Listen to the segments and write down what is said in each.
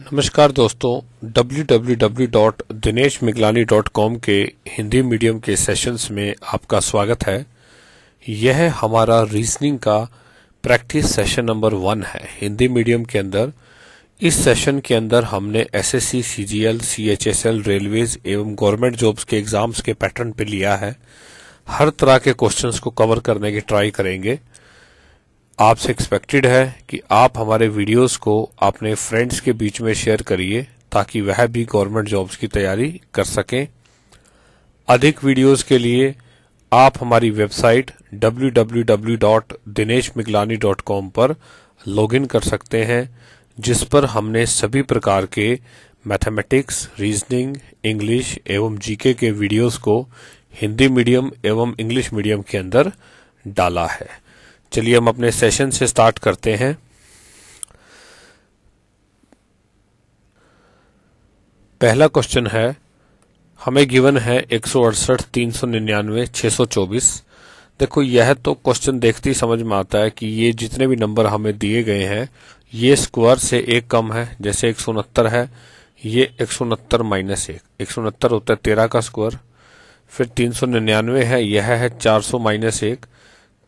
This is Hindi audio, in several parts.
नमस्कार दोस्तों www.dineshmiglani.com के हिंदी मीडियम के सेशंस में आपका स्वागत है यह हमारा रीजनिंग का प्रैक्टिस सेशन नंबर वन है हिंदी मीडियम के अंदर इस सेशन के अंदर हमने एसएससी, सीजीएल, सीएचएसएल, रेलवेज एवं गवर्नमेंट जॉब्स के एग्जाम्स के पैटर्न पे लिया है हर तरह के क्वेश्चंस को कवर करने की ट्राई करेंगे आपसे एक्सपेक्टेड है कि आप हमारे वीडियोस को अपने फ्रेंड्स के बीच में शेयर करिए ताकि वह भी गवर्नमेंट जॉब्स की तैयारी कर सकें अधिक वीडियोस के लिए आप हमारी वेबसाइट डब्ल्यू पर लॉगिन कर सकते हैं जिस पर हमने सभी प्रकार के मैथमेटिक्स रीजनिंग इंग्लिश एवं जीके के वीडियोस को हिंदी मीडियम एवं इंग्लिश मीडियम के अंदर डाला है चलिए हम अपने सेशन से स्टार्ट करते हैं पहला क्वेश्चन है हमें गिवन है एक सौ अड़सठ तीन सौ निन्यानवे छह सौ चौबीस देखो यह तो क्वेश्चन देखते ही समझ में आता है कि ये जितने भी नंबर हमें दिए गए हैं ये स्क्वायर से एक कम है जैसे एक सौ उनहत्तर है ये एक सौ उनहत्तर माइनस एक एक सौ उनहत्तर होता है तेरह का स्क्वायर फिर तीन सौ निन्यानवे है यह है चार सौ माइनस एक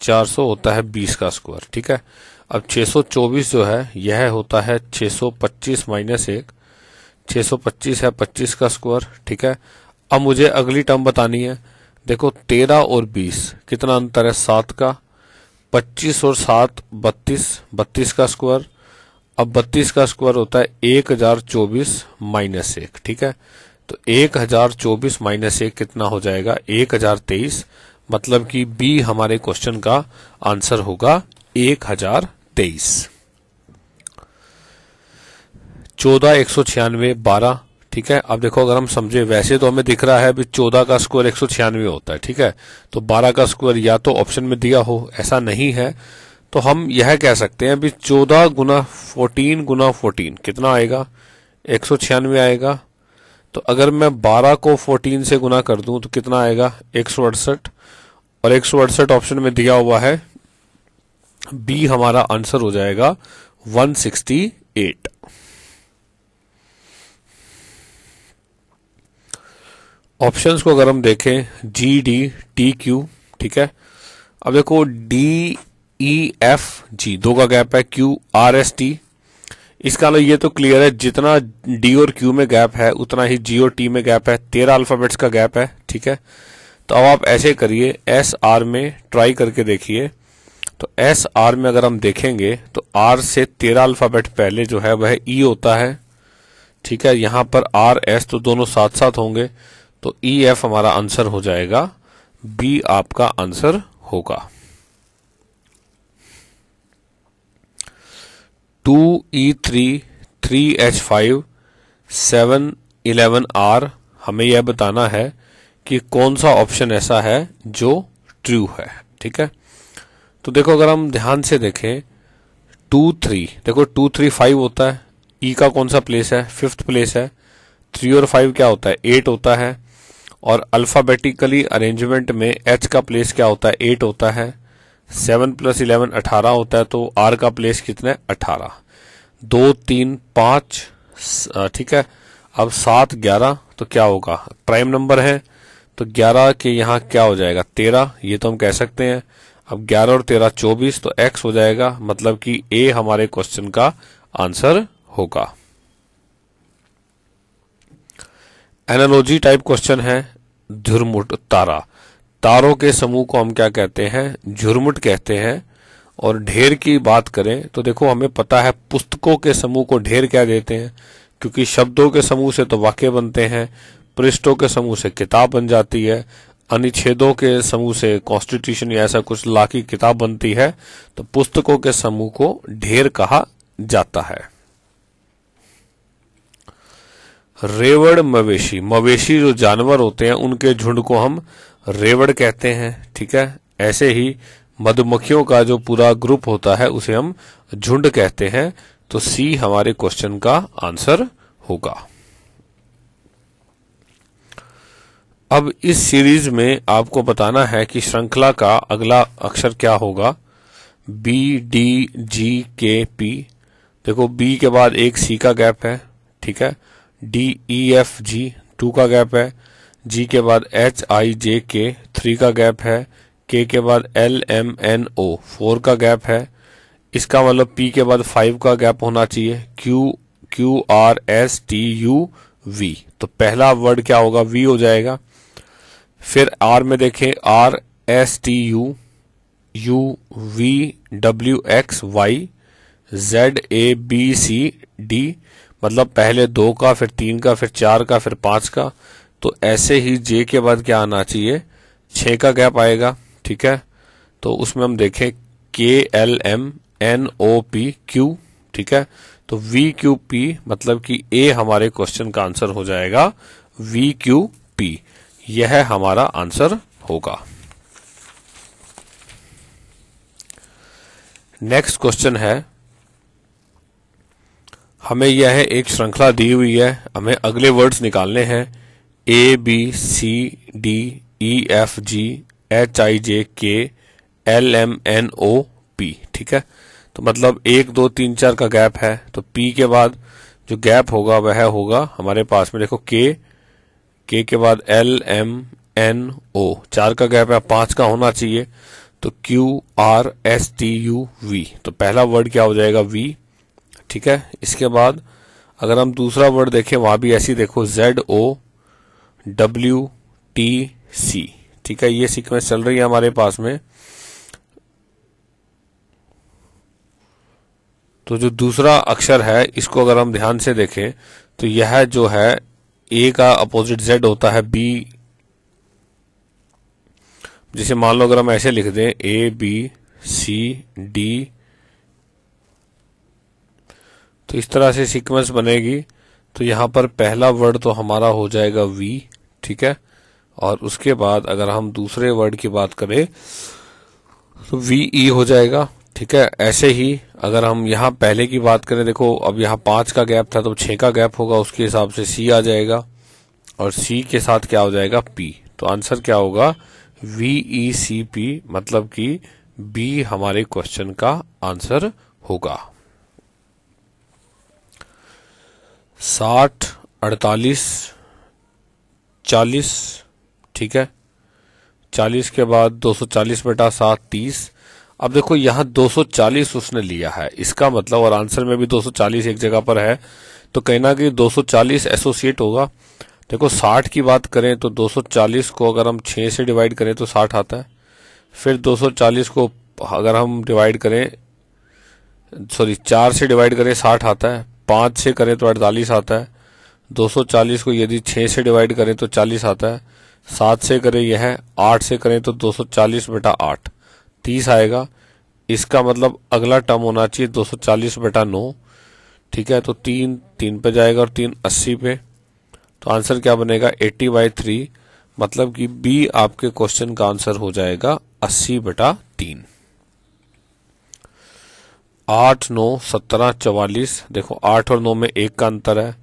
400 होता है 20 का स्क्वायर ठीक है अब 624 जो है यह होता है 625 माइनस एक पच्चीस है 25 का स्क्वायर ठीक है अब मुझे अगली टर्म बतानी है देखो 13 और 20 कितना अंतर है 7 का 25 और 7 32 32 का स्क्वायर अब 32 का स्क्वायर होता है 1024 माइनस एक ठीक है तो 1024 माइनस एक कितना हो जाएगा 1023 मतलब कि बी हमारे क्वेश्चन का आंसर होगा एक हजार तेईस चौदह एक सौ छियानवे बारह ठीक है अब देखो अगर हम समझे वैसे तो हमें दिख रहा है भी चौदह का स्क्वायर एक सौ छियानवे होता है ठीक है तो बारह का स्क्वायर या तो ऑप्शन में दिया हो ऐसा नहीं है तो हम यह कह सकते हैं भी चौदह गुना फोर्टीन गुना फोर्टीन कितना आएगा एक सौ छियानवे आएगा तो अगर मैं 12 को 14 से गुना कर दूं तो कितना आएगा एक और एक ऑप्शन में दिया हुआ है बी हमारा आंसर हो जाएगा 168 ऑप्शंस को अगर हम देखें जी डी टी क्यू ठीक है अब देखो डी ई एफ जी दो का गैप है क्यू आर एस टी इसका लो ये तो क्लियर है जितना डी और क्यू में गैप है उतना ही जी और टी में गैप है तेरह अल्फाबेट्स का गैप है ठीक है तो अब आप ऐसे करिए एस आर में ट्राई करके देखिए तो एस आर में अगर हम देखेंगे तो आर से तेरह अल्फाबेट पहले जो है वह ई e होता है ठीक है यहां पर आर एस तो दोनों साथ साथ होंगे तो ई e, एफ हमारा आंसर हो जाएगा बी आपका आंसर होगा two E three three H five seven eleven R हमें यह बताना है कि कौन सा ऑप्शन ऐसा है जो ट्रू है ठीक है तो देखो अगर हम ध्यान से देखें टू थ्री देखो टू थ्री फाइव होता है ई e का कौन सा प्लेस है फिफ्थ प्लेस है थ्री और फाइव क्या होता है एट होता है और अल्फाबेटिकली अरेंजमेंट में एच का प्लेस क्या होता है एट होता है सेवन प्लस इलेवन अठारह होता है तो आर का प्लेस कितना है अठारह दो तीन पांच ठीक है अब सात ग्यारह तो क्या होगा प्राइम नंबर है तो ग्यारह के यहाँ क्या हो जाएगा तेरह ये तो हम कह सकते हैं अब ग्यारह और तेरह चौबीस तो एक्स हो जाएगा मतलब कि ए हमारे क्वेश्चन का आंसर होगा एनालॉजी टाइप क्वेश्चन है धुरमुट तारा तारों के समूह को हम क्या कहते हैं झुरमुट कहते हैं और ढेर की बात करें तो देखो हमें पता है पुस्तकों के समूह को ढेर कह देते हैं क्योंकि शब्दों के समूह से तो वाक्य बनते हैं पृष्ठों के समूह से किताब बन जाती है अनिच्छेदों के समूह से कॉन्स्टिट्यूशन या ऐसा कुछ लाखी किताब बनती है तो पुस्तकों के समूह को ढेर कहा जाता है रेवड़ मवेशी मवेशी जो जानवर होते हैं उनके झुंड को हम रेवड़ कहते हैं ठीक है ऐसे ही मधुमक्खियों का जो पूरा ग्रुप होता है उसे हम झुंड कहते हैं तो सी हमारे क्वेश्चन का आंसर होगा अब इस सीरीज में आपको बताना है कि श्रृंखला का अगला अक्षर क्या होगा बी डी जी के पी देखो बी के बाद एक सी का गैप है ठीक है D E F G two का गैप है जी के बाद एच आई जे के थ्री का गैप है के के बाद L M N O four का गैप है इसका मतलब पी के बाद फाइव का गैप होना चाहिए Q Q R S T U V तो पहला वर्ड क्या होगा वी हो जाएगा फिर आर में देखें R S T U U V W X Y Z A B C D मतलब पहले दो का फिर तीन का फिर चार का फिर पांच का तो ऐसे ही जे के बाद क्या आना चाहिए छ का गैप आएगा ठीक है तो उसमें हम देखें K L M N O P Q ठीक है तो वी क्यू पी मतलब कि ए हमारे क्वेश्चन का आंसर हो जाएगा वी क्यू पी यह हमारा आंसर होगा नेक्स्ट क्वेश्चन है हमें यह एक श्रृंखला दी हुई है हमें अगले वर्ड्स निकालने हैं A B C D E F G H I J K L M N O P ठीक है तो मतलब एक दो तीन चार का गैप है तो पी के बाद जो गैप होगा वह होगा हमारे पास में देखो के के के बाद एल एम एन ओ चार का गैप है पांच का होना चाहिए तो Q R S T U V तो पहला वर्ड क्या हो जाएगा वी ठीक है इसके बाद अगर हम दूसरा वर्ड देखें वहां भी ऐसी देखो Z O W T C ठीक है ये सीक्वेंस चल रही है हमारे पास में तो जो दूसरा अक्षर है इसको अगर हम ध्यान से देखें तो यह जो है ए का अपोजिट जेड होता है बी जिसे मान लो अगर हम ऐसे लिख दें ए बी सी डी तो इस तरह से सीक्वेंस बनेगी तो यहाँ पर पहला वर्ड तो हमारा हो जाएगा वी ठीक है और उसके बाद अगर हम दूसरे वर्ड की बात करें तो वी ई e हो जाएगा ठीक है ऐसे ही अगर हम यहाँ पहले की बात करें देखो अब यहाँ पाँच का गैप था तो छः का गैप होगा उसके हिसाब से सी आ जाएगा और सी के साथ क्या हो जाएगा पी तो आंसर क्या होगा वी ई सी पी मतलब कि बी हमारे क्वेश्चन का आंसर होगा साठ अड़तालीस चालीस ठीक है चालीस के बाद दो सौ चालीस बेटा सात तीस अब देखो यहां दो सौ चालीस उसने लिया है इसका मतलब और आंसर में भी दो सौ चालीस एक जगह पर है तो कहना कि चालीस एसोसिएट होगा देखो साठ की बात करें तो दो सौ चालीस को अगर हम छह से डिवाइड करें तो साठ आता है फिर दो चालीस को अगर हम डिवाइड करें सॉरी चार से डिवाइड करें साठ आता है पाँच से करें तो अड़तालीस आता है 240 को यदि 6 से डिवाइड करें तो 40 आता है सात से करें यह आठ से करें तो 240 बटा आठ तीस आएगा इसका मतलब अगला टर्म होना चाहिए 240 बटा नौ ठीक है तो तीन तीन पे जाएगा और तीन अस्सी पे तो आंसर क्या बनेगा 80 बाई थ्री मतलब कि बी आपके क्वेश्चन का आंसर हो जाएगा अस्सी बटा तीन आठ नौ सत्रह चवालीस देखो आठ और नौ में एक का अंतर है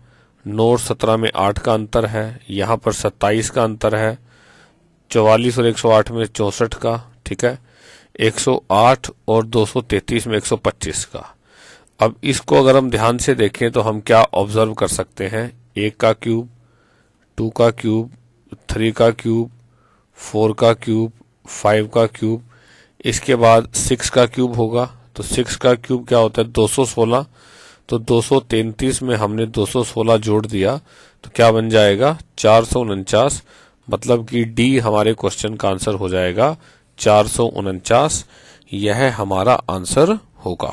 नौ और सत्रह में आठ का अंतर है यहाँ पर सत्ताईस का अंतर है चवालीस और एक सौ आठ में चौसठ का ठीक है एक सौ आठ और दो सौ तैतीस में एक सौ पच्चीस का अब इसको अगर हम ध्यान से देखें तो हम क्या ऑब्जर्व कर सकते हैं एक का क्यूब टू का क्यूब थ्री का क्यूब फोर का क्यूब फाइव का क्यूब इसके बाद सिक्स का क्यूब होगा तो सिक्स का क्यूब क्या होता है 216 तो 233 में हमने 216 जोड़ दिया तो क्या बन जाएगा चार मतलब कि डी हमारे क्वेश्चन का आंसर हो जाएगा चार यह हमारा आंसर होगा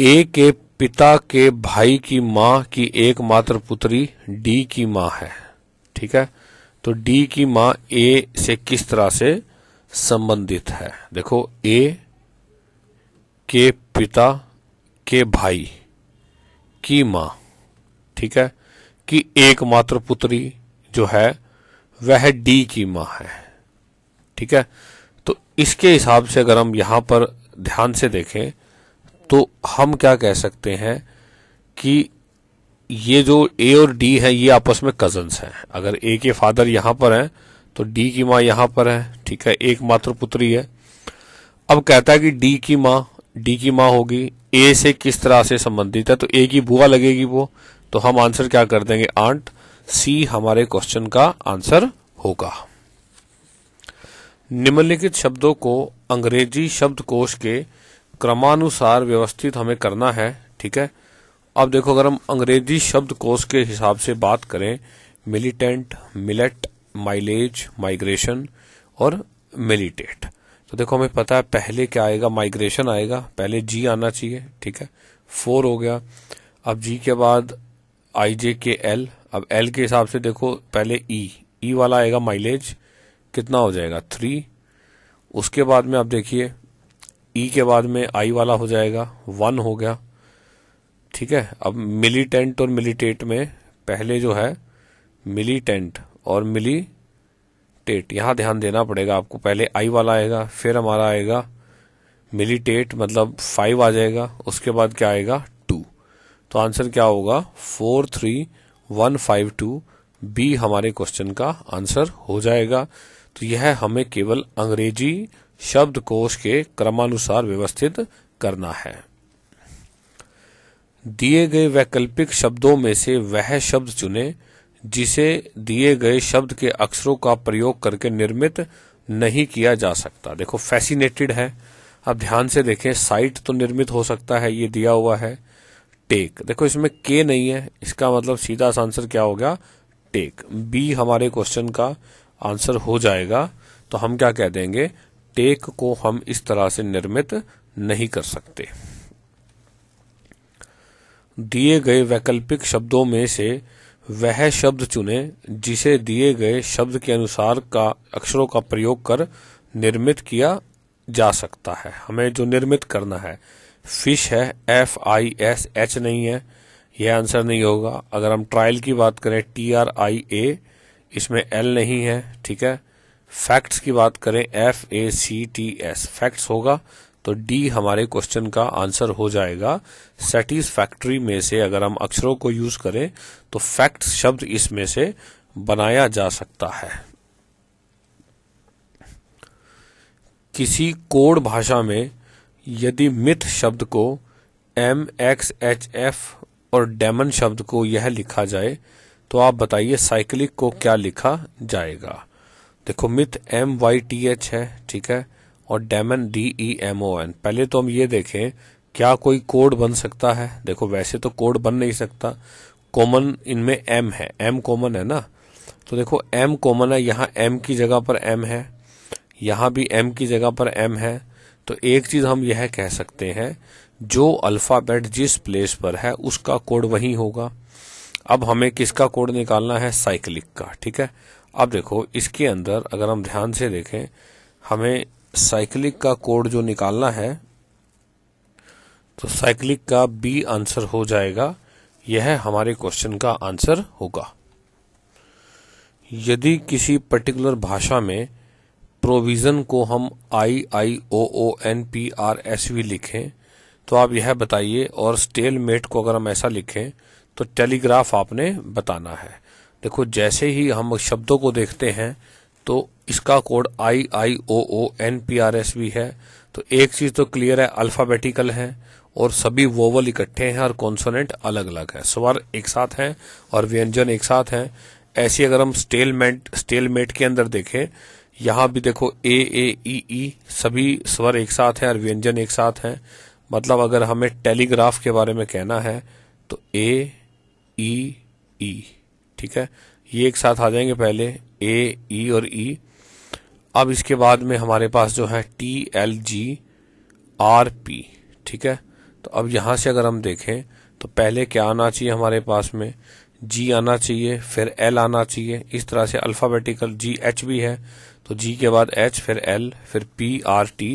ए के पिता के भाई की मां की एकमात्र पुत्री डी की मां है ठीक है तो डी की मां ए से किस तरह से संबंधित है देखो ए के पिता के भाई की मां ठीक है कि एकमात्र पुत्री जो है वह डी की मां है ठीक है तो इसके हिसाब से अगर हम यहां पर ध्यान से देखें तो हम क्या कह सकते हैं कि ये जो ए और डी है ये आपस में कजन्स हैं अगर ए के फादर यहां पर हैं तो डी की मां यहां पर है ठीक है एकमात्र पुत्री है अब कहता है कि डी की माँ डी की माँ होगी ए से किस तरह से संबंधित है तो ए की बुआ लगेगी वो तो हम आंसर क्या कर देंगे आंट सी हमारे क्वेश्चन का आंसर होगा निम्नलिखित शब्दों को अंग्रेजी शब्दकोश के क्रमानुसार व्यवस्थित हमें करना है ठीक है अब देखो अगर हम अंग्रेजी शब्दकोश के हिसाब से बात करें मिलिटेंट मिलेट माइलेज माइग्रेशन और मिलिटेट तो देखो हमें पता है पहले क्या आएगा माइग्रेशन आएगा पहले जी आना चाहिए ठीक है फोर हो गया अब जी के बाद आई जे के एल अब एल के हिसाब से देखो पहले ई e. ई e वाला आएगा माइलेज कितना हो जाएगा थ्री उसके बाद में आप देखिए ई e के बाद में आई वाला हो जाएगा वन हो गया ठीक है अब मिलीटेंट और मिलीटेट में पहले जो है मिलीटेंट और मिली मिलिटेट यहां ध्यान देना पड़ेगा आपको पहले आई वाला आएगा फिर हमारा आएगा मिलिटेट मतलब फाइव आ जाएगा उसके बाद क्या आएगा टू तो आंसर क्या होगा four three one five two B हमारे क्वेश्चन का आंसर हो जाएगा तो यह हमें केवल अंग्रेजी शब्द कोश के क्रमानुसार व्यवस्थित करना है दिए गए वैकल्पिक शब्दों में से वह शब्द चुने जिसे दिए गए शब्द के अक्षरों का प्रयोग करके निर्मित नहीं किया जा सकता देखो फैसिनेटेड है अब ध्यान से देखें साइट तो निर्मित हो सकता है ये दिया हुआ है टेक देखो इसमें के नहीं है इसका मतलब सीधा आंसर क्या हो गया टेक बी हमारे क्वेश्चन का आंसर हो जाएगा तो हम क्या कह देंगे टेक को हम इस तरह से निर्मित नहीं कर सकते दिए गए वैकल्पिक शब्दों में से वह शब्द चुने जिसे दिए गए शब्द के अनुसार का अक्षरों का प्रयोग कर निर्मित किया जा सकता है हमें जो निर्मित करना है फिश है एफ आई एस एच नहीं है यह आंसर नहीं होगा अगर हम ट्रायल की बात करें टी आर आई ए इसमें एल नहीं है ठीक है फैक्ट्स की बात करें F A C T S facts होगा तो डी हमारे क्वेश्चन का आंसर हो जाएगा सेटिस्फैक्ट्री में से अगर हम अक्षरों को यूज करें तो फैक्ट शब्द इसमें से बनाया जा सकता है किसी कोड भाषा में यदि मिथ शब्द को एम एक्स एच एफ और डेमन शब्द को यह लिखा जाए तो आप बताइए साइक्लिक को क्या लिखा जाएगा देखो myth M Y T H है ठीक है और demon D E M O N पहले तो हम ये देखें क्या कोई कोड बन सकता है देखो वैसे तो कोड बन नहीं सकता कॉमन इनमें एम है एम कॉमन है ना तो देखो एम कॉमन है यहाँ एम की जगह पर एम है यहाँ भी एम की जगह पर एम है तो एक चीज हम यह कह सकते हैं जो अल्फाबेट जिस प्लेस पर है उसका कोड वही होगा अब हमें किसका कोड निकालना है साइक्लिक का ठीक है अब देखो इसके अंदर अगर हम ध्यान से देखें हमें साइक्लिक का कोड जो निकालना है तो साइक्लिक का बी आंसर हो जाएगा यह हमारे क्वेश्चन का आंसर होगा यदि किसी पर्टिकुलर भाषा में प्रोविजन को हम I I O O N P R S V लिखें तो आप यह बताइए और स्टेल मेट को अगर हम ऐसा लिखें तो टेलीग्राफ आपने बताना है देखो जैसे ही हम शब्दों को देखते हैं तो इसका code I I O O N P R S भी है तो एक चीज तो क्लियर है अल्फाबेटिकल है और सभी वोवल इकट्ठे हैं और कॉन्सोनेंट अलग अलग है स्वर एक साथ हैं और व्यंजन एक साथ हैं ऐसी अगर हम स्टेलमेंट स्टेलमेट के अंदर देखें यहां भी देखो ए ए ई ई सभी स्वर एक साथ हैं और व्यंजन एक साथ हैं मतलब अगर हमें टेलीग्राफ के बारे में कहना है तो ए ई ई ठीक है ये एक साथ आ जाएंगे पहले ए ई e और ई e। अब इसके बाद में हमारे पास जो है T L G R P ठीक है तो अब यहां से अगर हम देखें तो पहले क्या आना चाहिए हमारे पास में जी आना चाहिए फिर एल आना चाहिए इस तरह से अल्फ़ाबेटिकल जी एच भी है तो जी के बाद एच फिर एल फिर पी आर टी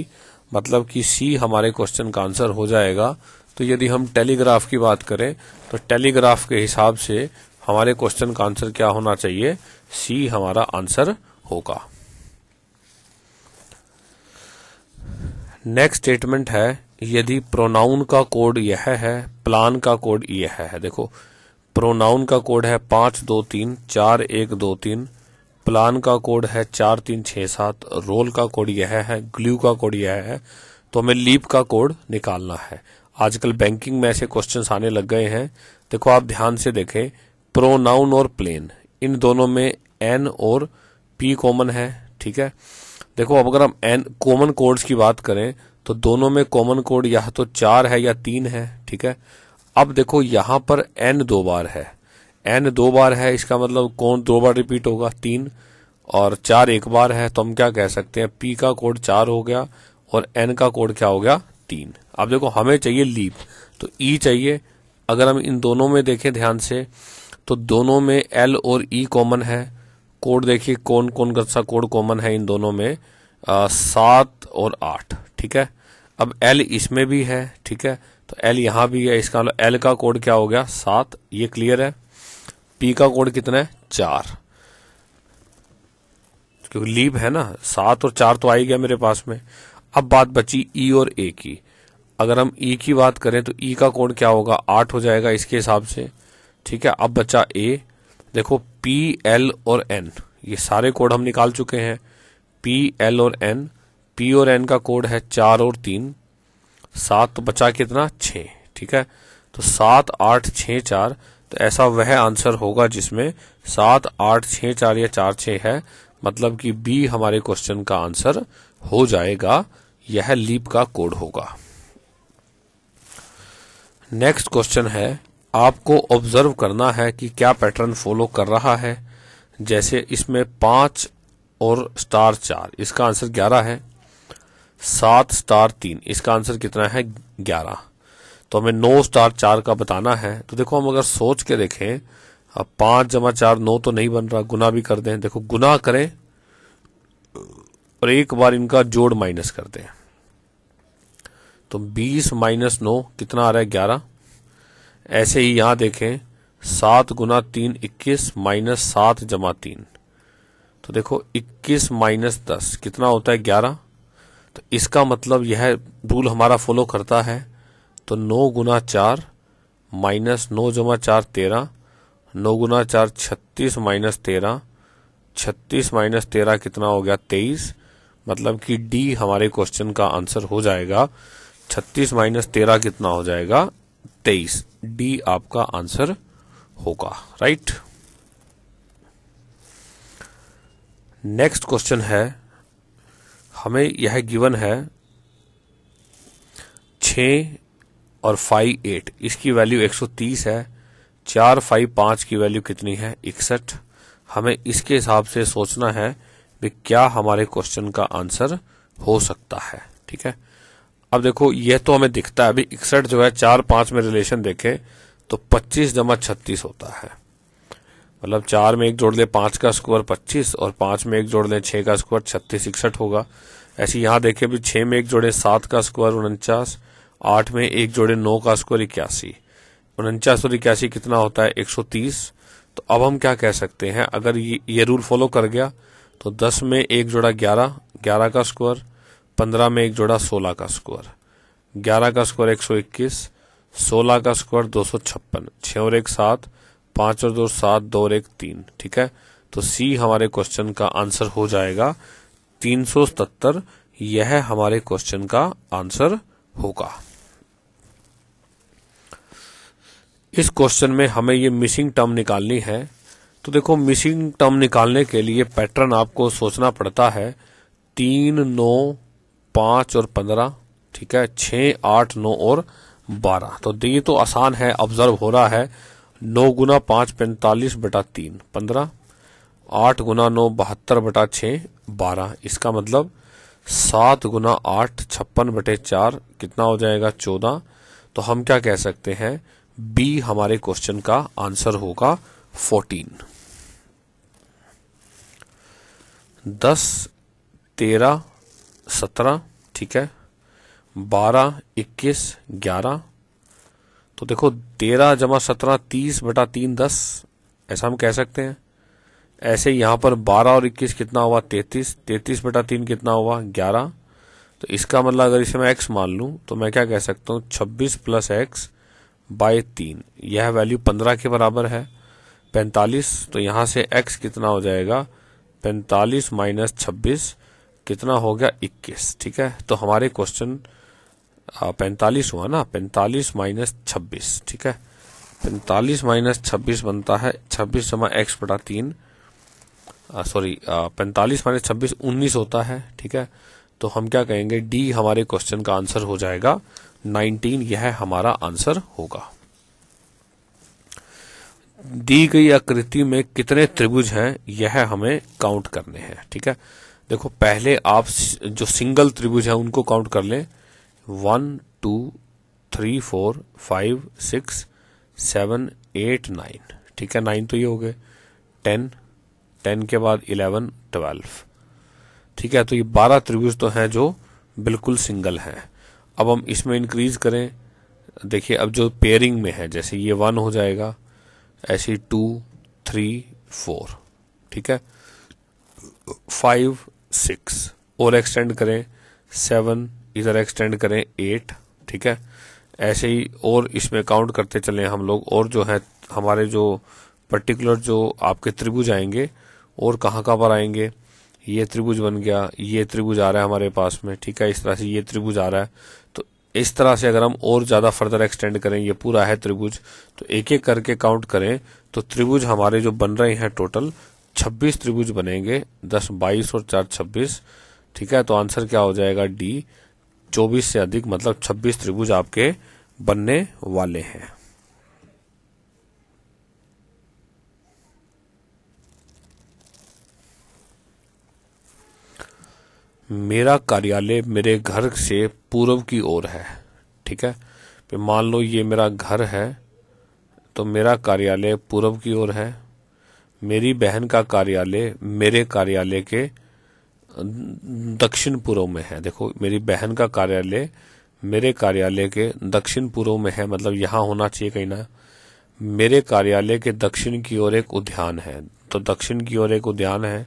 मतलब कि सी हमारे क्वेश्चन का आंसर हो जाएगा तो यदि हम टेलीग्राफ की बात करें तो टेलीग्राफ के हिसाब से हमारे क्वेश्चन का आंसर क्या होना चाहिए सी हमारा आंसर होगा नेक्स्ट स्टेटमेंट है यदि प्रोनाउन का कोड यह है प्लान का कोड यह है देखो प्रोनाउन का कोड है पांच दो तीन चार एक दो तीन प्लान का कोड है चार तीन छह सात रोल का कोड यह है ग्लू का कोड यह है तो हमें लीप का कोड निकालना है आजकल बैंकिंग में ऐसे क्वेश्चन आने लग गए हैं देखो आप ध्यान से देखें प्रोनाउन और प्लेन इन दोनों में एन और पी कॉमन है ठीक है देखो अब अगर हम एन कॉमन कोड्स की बात करें तो दोनों में कॉमन कोड या तो चार है या तीन है ठीक है अब देखो यहां पर एन दो बार है एन दो बार है इसका मतलब कौन दो बार रिपीट होगा तीन और चार एक बार है तो हम क्या कह सकते हैं पी का कोड चार हो गया और एन का कोड क्या हो गया तीन अब देखो हमें चाहिए लीप तो ई e चाहिए अगर हम इन दोनों में देखें ध्यान से तो दोनों में एल और ई e कॉमन है कोड देखिए कौन कौन सा कोड कॉमन है इन दोनों में सात और आठ ठीक है अब एल इसमें भी है ठीक है तो एल यहां भी है इसका एल मतलब का कोड क्या हो गया सात ये क्लियर है पी का कोड कितना है चार क्योंकि लीप है ना सात और चार तो आई गया मेरे पास में अब बात बची ई e और ए की अगर हम ई e की बात करें तो ई e का कोड क्या होगा आठ हो जाएगा इसके हिसाब से ठीक है अब बचा ए देखो पी एल और एन ये सारे कोड हम निकाल चुके हैं पी एल और एन पी और एन का कोड है चार और तीन सात तो बचा कितना छ ठीक है तो सात आठ छ चार तो ऐसा वह आंसर होगा जिसमें सात आठ छ चार या चार छ है मतलब कि बी हमारे क्वेश्चन का आंसर हो जाएगा यह लीप का कोड होगा नेक्स्ट क्वेश्चन है आपको ऑब्जर्व करना है कि क्या पैटर्न फॉलो कर रहा है जैसे इसमें पांच और स्टार चार इसका आंसर ग्यारह है सात स्टार तीन इसका आंसर कितना है ग्यारह तो हमें नौ स्टार चार का बताना है तो देखो हम अगर सोच के देखें अब पांच जमा चार नौ तो नहीं बन रहा गुना भी कर दें देखो गुना करें और एक बार इनका जोड़ माइनस कर दें तो बीस माइनस नौ कितना आ रहा है ग्यारह ऐसे ही यहां देखें सात गुना तीन इक्कीस माइनस सात जमा तीन तो देखो इक्कीस माइनस दस कितना होता है ग्यारह तो इसका मतलब यह रूल हमारा फॉलो करता है तो नौ गुना चार माइनस नौ जमा चार तेरह नौ गुना चार छत्तीस माइनस तेरह छत्तीस माइनस तेरह कितना हो गया तेईस मतलब कि डी हमारे क्वेश्चन का आंसर हो जाएगा छत्तीस माइनस तेरह कितना हो जाएगा तेईस डी आपका आंसर होगा राइट नेक्स्ट क्वेश्चन है हमें यह गिवन है छ और फाइव एट इसकी वैल्यू 130 है चार फाइव पांच की वैल्यू कितनी है इकसठ हमें इसके हिसाब से सोचना है भी क्या हमारे क्वेश्चन का आंसर हो सकता है ठीक है अब देखो यह तो हमें दिखता है अभी इकसठ जो है चार पांच में रिलेशन देखें तो पच्चीस जमा छत्तीस होता है मतलब चार में एक जोड़ ले पांच का स्कोर पच्चीस और पांच में एक जोड़ ले छह का स्कोर छत्तीस इकसठ होगा ऐसे यहां देखें भी छह में एक जोड़े सात का स्कोर उनचास आठ में एक जोड़े नौ का स्कोर इक्यासी उनचास और इक्यासी कितना होता है एक सौ तीस तो अब हम क्या कह सकते हैं अगर ये, ये रूल फॉलो कर गया तो दस में एक जोड़ा ग्यारह ग्यारह का स्कोर पंद्रह में एक जोड़ा सोलह का स्कोर ग्यारह का स्कोर एक सौ इक्कीस सोलह का स्कोर दो सौ छप्पन छः और एक सात पाँच और दो सात दो और एक तीन ठीक है तो सी हमारे क्वेश्चन का आंसर हो जाएगा तीन सौ सतहत्तर यह हमारे क्वेश्चन का आंसर होगा इस क्वेश्चन में हमें ये मिसिंग टर्म निकालनी है तो देखो मिसिंग टर्म निकालने के लिए पैटर्न आपको सोचना पड़ता है तीन नौ पांच और पंद्रह ठीक है छ आठ नौ और बारह तो ये तो आसान है ऑब्जर्व हो रहा है नौ गुना पांच पैंतालीस बटा तीन पंद्रह आठ गुना नौ बहत्तर बटा छ बारह इसका मतलब सात गुना आठ छप्पन बटे चार कितना हो जाएगा चौदह तो हम क्या कह सकते हैं बी हमारे क्वेश्चन का आंसर होगा फोर्टीन दस तेरह सत्रह ठीक है बारह इक्कीस ग्यारह तो देखो तेरह जमा सत्रह तीस बटा तीन दस ऐसा हम कह सकते हैं ऐसे यहाँ पर बारह और इक्कीस कितना हुआ तैतीस तैतीस बटा तीन कितना हुआ ग्यारह तो इसका मतलब अगर इसे मैं एक्स मान लूँ तो मैं क्या कह सकता हूँ छब्बीस प्लस एक्स बाय तीन यह वैल्यू पंद्रह के बराबर है पैंतालीस तो यहाँ से एक्स कितना हो जाएगा पैंतालीस माइनस छब्बीस कितना हो गया इक्कीस ठीक है तो हमारे क्वेश्चन पैंतालीस हुआ ना पैंतालीस माइनस छब्बीस ठीक है पैंतालीस माइनस छब्बीस बनता है छब्बीस जमा एक्स बटा तीन सॉरी 45 माइनस छब्बीस उन्नीस होता है ठीक है तो हम क्या कहेंगे डी हमारे क्वेश्चन का आंसर हो जाएगा नाइनटीन यह हमारा आंसर होगा दी गई आकृति में कितने त्रिभुज हैं यह हमें काउंट करने हैं ठीक है देखो पहले आप जो सिंगल त्रिभुज है उनको काउंट कर लें one two three four five six seven eight nine ठीक है नाइन तो ये हो गए टेन टेन के बाद इलेवन ट्वेल्व ठीक है तो ये बारह त्रिभुज तो हैं जो बिल्कुल सिंगल हैं अब हम इसमें इंक्रीज करें देखिए अब जो पेयरिंग में है जैसे ये वन हो जाएगा ऐसे टू थ्री फोर ठीक है फाइव सिक्स और एक्सटेंड करें सेवन इधर एक्सटेंड करें एट ठीक है ऐसे ही और इसमें काउंट करते चलें हम लोग और जो है हमारे जो पर्टिकुलर जो आपके त्रिभुज आएंगे और कहाँ कहाँ पर आएंगे ये त्रिभुज बन गया ये त्रिभुज आ रहा है हमारे पास में ठीक है इस तरह से ये त्रिभुज आ रहा है तो इस तरह से अगर हम और ज़्यादा फर्दर एक्सटेंड करें ये पूरा है त्रिभुज तो एक एक करके काउंट करें तो त्रिभुज हमारे जो बन रहे हैं टोटल छब्बीस त्रिभुज बनेंगे दस बाईस और चार छब्बीस ठीक है तो आंसर क्या हो जाएगा डी चौबीस से अधिक मतलब छब्बीस त्रिभुज आपके बनने वाले हैं मेरा कार्यालय मेरे घर से पूर्व की ओर है ठीक है मान लो ये मेरा घर है तो मेरा कार्यालय पूर्व की ओर है मेरी बहन का कार्यालय मेरे कार्यालय के दक्षिण पूर्व में है देखो मेरी बहन का कार्यालय मेरे कार्यालय के दक्षिण पूर्व में है मतलब यहाँ होना चाहिए कहीं ना मेरे कार्यालय के दक्षिण की ओर एक उद्यान है तो दक्षिण की ओर एक उद्यान है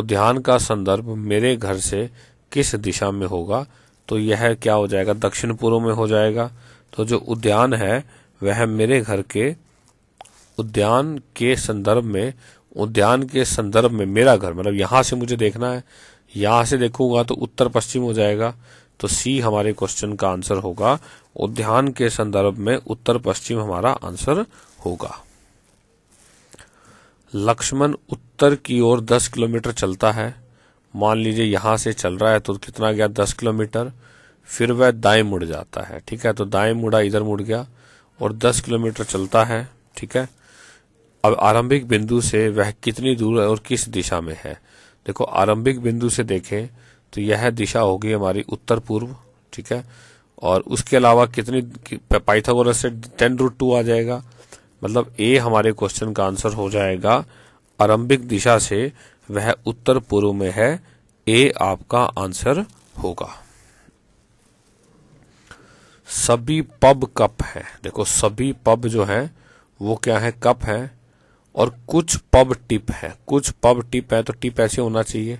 उद्यान का संदर्भ मेरे घर से किस दिशा में होगा तो यह क्या हो जाएगा दक्षिण पूर्व में हो जाएगा तो जो उद्यान है वह मेरे घर के उद्यान के संदर्भ में उद्यान के संदर्भ में मेरा घर मतलब यहां से मुझे देखना है यहां से देखूंगा तो उत्तर पश्चिम हो जाएगा तो सी हमारे क्वेश्चन का आंसर होगा उद्यान के संदर्भ में उत्तर पश्चिम हमारा आंसर होगा लक्ष्मण उत्तर की ओर दस किलोमीटर चलता है मान लीजिए यहां से चल रहा है तो कितना गया दस किलोमीटर फिर वह दाएं मुड़ जाता है ठीक है तो दाएं मुड़ा इधर मुड़ गया और दस किलोमीटर चलता है ठीक है अब आरंभिक बिंदु से वह कितनी दूर और किस दिशा में है देखो आरंभिक बिंदु से देखें तो यह दिशा होगी हमारी उत्तर पूर्व ठीक है और उसके अलावा कितनी पाइथागोरस से टेन रूट टू आ जाएगा मतलब ए हमारे क्वेश्चन का आंसर हो जाएगा आरंभिक दिशा से वह उत्तर पूर्व में है ए आपका आंसर होगा सभी पब कप है देखो सभी पब जो है वो क्या है कप है और कुछ पब टिप है कुछ पब टिप है तो टिप ऐसे होना चाहिए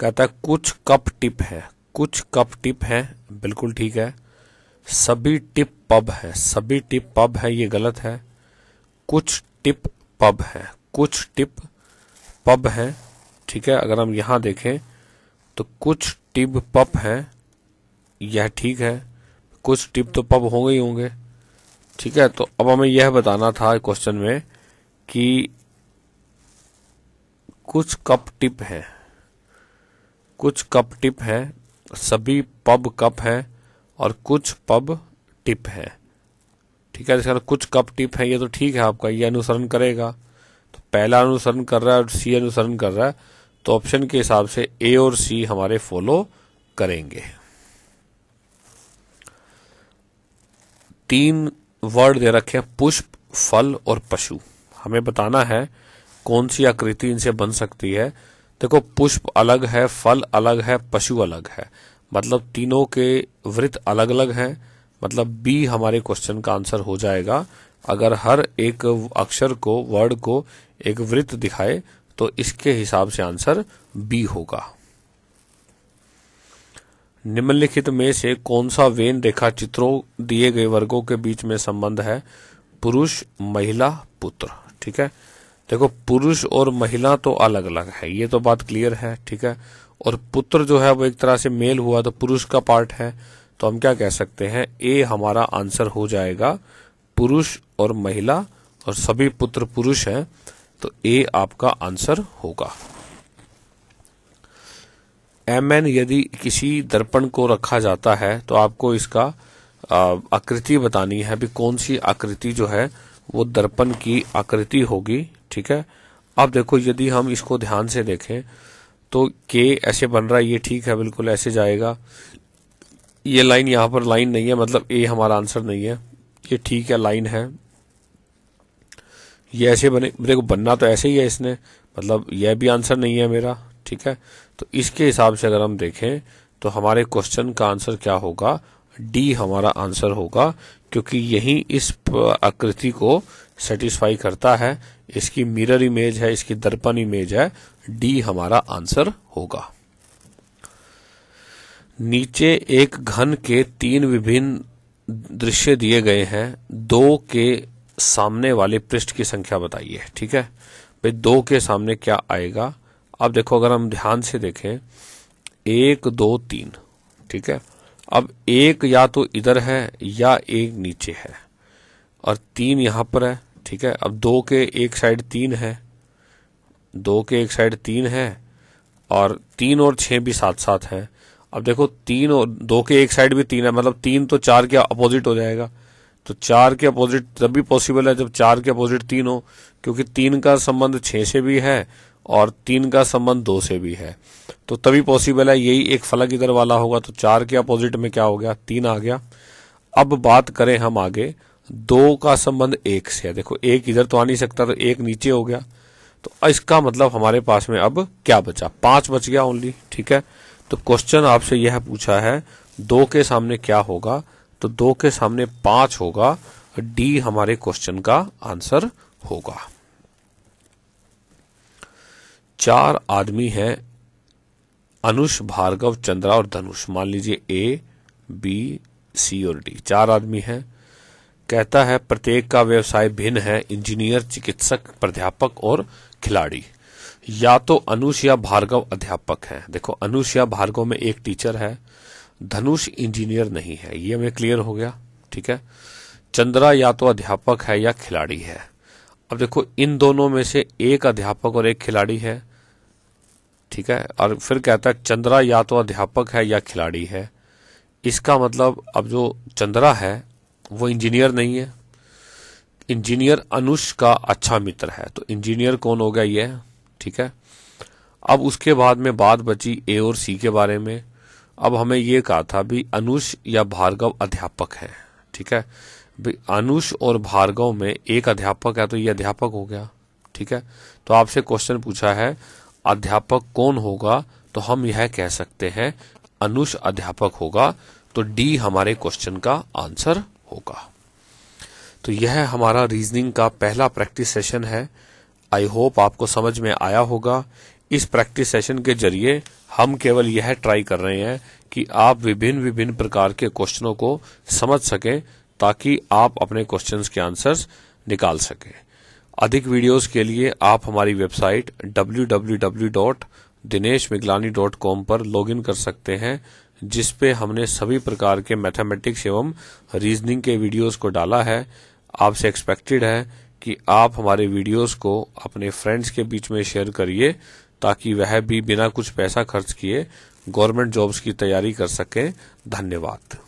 कहता है कुछ कप टिप है कुछ कप टिप है बिल्कुल ठीक है सभी टिप पब है सभी टिप पब है ये गलत है कुछ टिप पब है कुछ टिप पब है ठीक है अगर हम यहाँ देखें तो कुछ टिप पब है यह ठीक है कुछ टिप तो पब होंगे ही होंगे ठीक है तो अब हमें यह बताना था क्वेश्चन में कि कुछ कप टिप है कुछ कप टिप है सभी पब कप है और कुछ पब टिप है ठीक है जैसे कुछ कप टिप है ये तो ठीक है आपका ये अनुसरण करेगा तो पहला अनुसरण कर रहा है और सी अनुसरण कर रहा है तो ऑप्शन के हिसाब से ए और सी हमारे फॉलो करेंगे तीन वर्ड दे रखे हैं पुष्प फल और पशु हमें बताना है कौन सी आकृति इनसे बन सकती है देखो पुष्प अलग है फल अलग है पशु अलग है मतलब तीनों के वृत्त अलग अलग हैं मतलब बी हमारे क्वेश्चन का आंसर हो जाएगा अगर हर एक अक्षर को वर्ड को एक वृत्त दिखाए तो इसके हिसाब से आंसर बी होगा निम्नलिखित में से कौन सा वेन रेखा चित्रों दिए गए वर्गों के बीच में संबंध है पुरुष महिला पुत्र ठीक है देखो पुरुष और महिला तो अलग अलग है ये तो बात क्लियर है ठीक है और पुत्र जो है वो एक तरह से मेल हुआ तो पुरुष का पार्ट है तो हम क्या कह सकते हैं ए हमारा आंसर हो जाएगा पुरुष और महिला और सभी पुत्र पुरुष हैं तो ए आपका आंसर होगा एम एन यदि किसी दर्पण को रखा जाता है तो आपको इसका आकृति बतानी है भी कौन सी आकृति जो है वो दर्पण की आकृति होगी ठीक है अब देखो यदि हम इसको ध्यान से देखें तो के ऐसे बन रहा है ये ठीक है बिल्कुल ऐसे जाएगा ये लाइन यहाँ पर लाइन नहीं है मतलब ए हमारा आंसर नहीं है ये ठीक है लाइन है ये ऐसे बने देखो बनना तो ऐसे ही है इसने मतलब यह भी आंसर नहीं है मेरा ठीक है तो इसके हिसाब से अगर हम देखें तो हमारे क्वेश्चन का आंसर क्या होगा डी हमारा आंसर होगा क्योंकि यही इस आकृति को सेटिस्फाई करता है इसकी मिरर इमेज है इसकी दर्पण इमेज है डी हमारा आंसर होगा नीचे एक घन के तीन विभिन्न दृश्य दिए गए हैं दो के सामने वाले पृष्ठ की संख्या बताइए ठीक है भाई दो के सामने क्या आएगा अब देखो अगर हम ध्यान से देखें एक दो तीन ठीक है अब एक या तो इधर है या एक नीचे है और तीन यहां पर है ठीक है अब दो के एक साइड तीन है दो के एक साइड तीन है और तीन और छह भी साथ साथ है अब देखो तीन और दो के एक साइड भी तीन है मतलब तीन तो चार के अपोजिट हो जाएगा तो चार के अपोजिट तब भी पॉसिबल है जब चार के अपोजिट तीन हो क्योंकि तीन का संबंध छह से भी है और तीन का संबंध दो से भी है तो तभी पॉसिबल है यही एक फलक इधर वाला होगा तो चार के अपोजिट में क्या हो गया तीन आ गया अब बात करें हम आगे दो का संबंध एक से है देखो एक इधर तो आ नहीं सकता तो एक नीचे हो गया तो इसका मतलब हमारे पास में अब क्या बचा पांच बच गया ओनली ठीक है तो क्वेश्चन आपसे यह पूछा है दो के सामने क्या होगा तो दो के सामने पांच होगा डी हमारे क्वेश्चन का आंसर होगा चार आदमी हैं अनुष भार्गव चंद्रा और धनुष मान लीजिए ए बी सी और डी चार आदमी हैं कहता है प्रत्येक का व्यवसाय भिन्न है इंजीनियर चिकित्सक प्राध्यापक और खिलाड़ी या तो अनुष या भार्गव अध्यापक हैं देखो अनुष या भार्गव में एक टीचर है धनुष इंजीनियर नहीं है ये हमें क्लियर हो गया ठीक है चंद्रा या तो अध्यापक है या खिलाड़ी है अब देखो इन दोनों में से एक अध्यापक और एक खिलाड़ी है ठीक है और फिर कहता है चंद्रा या तो अध्यापक है या खिलाड़ी है इसका मतलब अब जो चंद्रा है वो इंजीनियर नहीं है इंजीनियर अनुष का अच्छा मित्र है तो इंजीनियर कौन हो गया ये ठीक है अब उसके बाद में बात बची ए और सी के बारे में अब हमें ये कहा था भी अनुष या भार्गव अध्यापक है ठीक है अनुष और भार्गव में एक अध्यापक है तो ये अध्यापक हो गया ठीक है तो आपसे क्वेश्चन पूछा है अध्यापक कौन होगा तो हम यह कह सकते हैं अनुष अध्यापक होगा तो डी हमारे क्वेश्चन का आंसर होगा तो यह हमारा रीजनिंग का पहला प्रैक्टिस सेशन है आई होप आपको समझ में आया होगा इस प्रैक्टिस सेशन के जरिए हम केवल यह ट्राई कर रहे हैं कि आप विभिन्न विभिन्न प्रकार के क्वेश्चनों को समझ सकें ताकि आप अपने क्वेश्चंस के आंसर्स निकाल सकें अधिक वीडियोस के लिए आप हमारी वेबसाइट www.dineshmiglani.com पर लॉगिन कर सकते हैं जिस पे हमने सभी प्रकार के मैथमेटिक्स एवं रीजनिंग के वीडियोस को डाला है आपसे एक्सपेक्टेड है कि आप हमारे वीडियोस को अपने फ्रेंड्स के बीच में शेयर करिए ताकि वह भी बिना कुछ पैसा खर्च किए गवर्नमेंट जॉब्स की तैयारी कर सकें धन्यवाद